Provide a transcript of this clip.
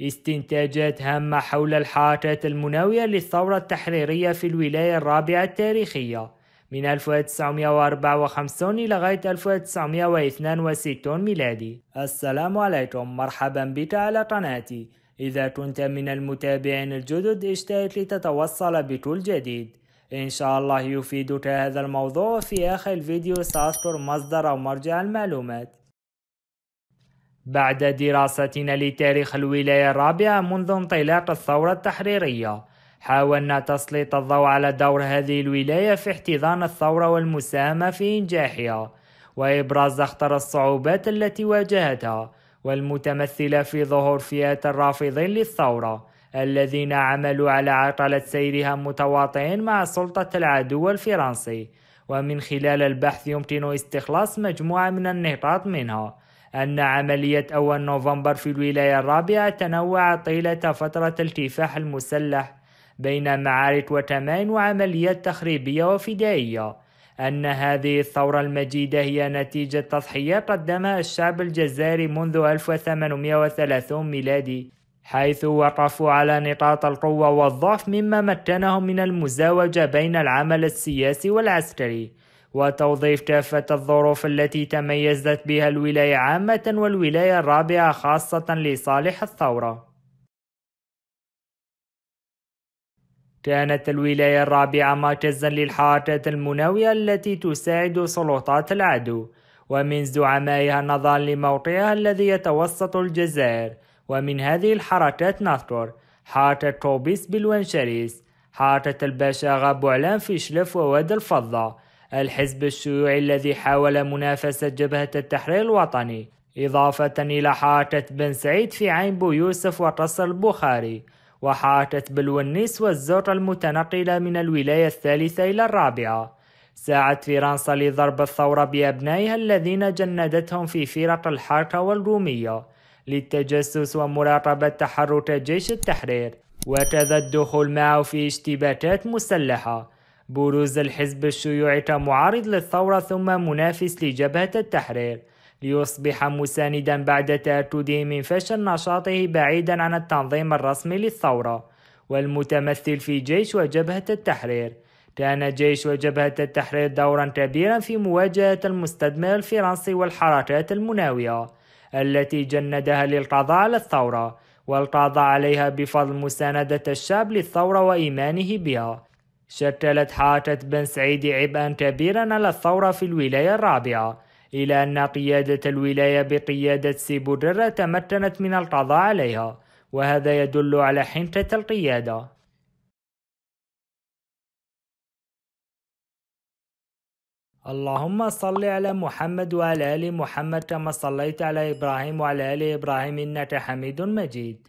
استنتاجات هامة حول الحركات المناوية للثورة التحريرية في الولاية الرابعة التاريخية من 1954 إلى غاية 1962 ميلادي السلام عليكم مرحبا بك على قناتي إذا كنت من المتابعين الجدد اشترك لتتوصل بكل جديد إن شاء الله يفيدك هذا الموضوع في آخر الفيديو سأذكر مصدر أو مرجع المعلومات بعد دراستنا لتاريخ الولاية الرابعة منذ انطلاق الثورة التحريرية حاولنا تسليط الضوء على دور هذه الولاية في احتضان الثورة والمساهمة في إنجاحها وإبراز أخطر الصعوبات التي واجهتها والمتمثلة في ظهور فئات الرافضين للثورة الذين عملوا على عقلة سيرها متواطئين مع سلطة العدو الفرنسي ومن خلال البحث يمكن استخلاص مجموعة من النقاط منها أن عملية أول نوفمبر في الولاية الرابعة تنوعت طيلة فترة الكفاح المسلح بين معارك وتماين وعمليات تخريبية وفدائية أن هذه الثورة المجيدة هي نتيجة تضحية قدمها الشعب الجزائري منذ 1830 ميلادي حيث وقفوا على نقاط القوة والضعف مما مكنهم من المزاوجة بين العمل السياسي والعسكري وتوظيف كافة الظروف التي تميزت بها الولاية عامة والولاية الرابعة خاصة لصالح الثورة. كانت الولاية الرابعة مركزا للحركات المناوئة التي تساعد سلطات العدو، ومن زعمائها نظرا لموقعها الذي يتوسط الجزائر، ومن هذه الحركات نذكر حركة كوبيس بالونشريس حركة الباشا غاب علام في شلف وواد الفضة، الحزب الشيوعي الذي حاول منافسة جبهة التحرير الوطني إضافة إلى حاكة بن سعيد في عين بو يوسف وقصر البخاري وحاكة بلونيس والزرة المتنقلة من الولاية الثالثة إلى الرابعة ساعد فرنسا لضرب الثورة بأبنائها الذين جندتهم في فرق الحركة والرومية للتجسس ومراقبة تحرك جيش التحرير وكذا الدخول معه في اشتباكات مسلحة بروز الحزب الشيوعي كمعارض للثورة ثم منافس لجبهة التحرير ليصبح مساندا بعد تأكده من فشل نشاطه بعيدا عن التنظيم الرسمي للثورة والمتمثل في جيش وجبهة التحرير كان جيش وجبهة التحرير دورا كبيرا في مواجهة المستدمر الفرنسي والحركات المناوئة التي جندها للقضاء على الثورة والقضاء عليها بفضل مساندة الشعب للثورة وإيمانه بها شكلت حاكة بن سعيد عبئا كبيرا على الثورة في الولاية الرابعة إلى أن قيادة الولاية بقيادة سيبودرة تمكنت من القضاء عليها وهذا يدل على حنكة القيادة اللهم صل على محمد وعلى آل محمد كما صليت على إبراهيم وعلى آل إبراهيم إنك حميد مجيد